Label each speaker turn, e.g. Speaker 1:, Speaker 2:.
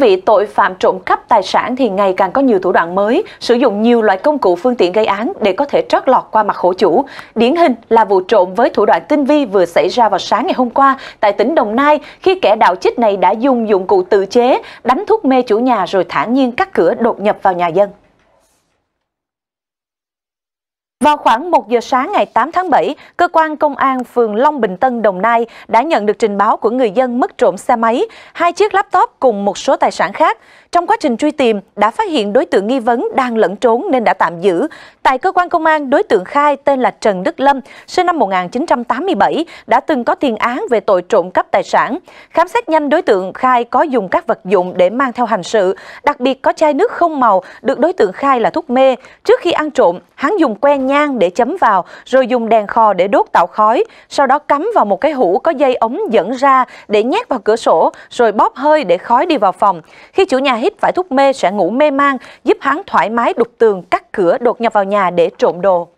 Speaker 1: vị tội phạm trộm cắp tài sản thì ngày càng có nhiều thủ đoạn mới, sử dụng nhiều loại công cụ phương tiện gây án để có thể trót lọt qua mặt khổ chủ. Điển hình là vụ trộm với thủ đoạn tinh vi vừa xảy ra vào sáng ngày hôm qua tại tỉnh Đồng Nai khi kẻ đạo chích này đã dùng dụng cụ tự chế, đánh thuốc mê chủ nhà rồi thản nhiên cắt cửa đột nhập vào nhà dân. Vào khoảng 1 giờ sáng ngày 8 tháng 7, cơ quan công an phường Long Bình Tân, Đồng Nai đã nhận được trình báo của người dân mất trộm xe máy, hai chiếc laptop cùng một số tài sản khác. Trong quá trình truy tìm, đã phát hiện đối tượng nghi vấn đang lẫn trốn nên đã tạm giữ. Tại cơ quan công an, đối tượng khai tên là Trần Đức Lâm, sinh năm 1987, đã từng có tiền án về tội trộm cắp tài sản. Khám xét nhanh, đối tượng khai có dùng các vật dụng để mang theo hành sự, đặc biệt có chai nước không màu được đối tượng khai là thuốc mê. Trước khi ăn trộm, hắn dùng que nha nhang để chấm vào, rồi dùng đèn khò để đốt tạo khói, sau đó cắm vào một cái hũ có dây ống dẫn ra để nhét vào cửa sổ, rồi bóp hơi để khói đi vào phòng. Khi chủ nhà hít phải thuốc mê sẽ ngủ mê man, giúp hắn thoải mái đục tường, cắt cửa, đột nhập vào nhà để trộm đồ.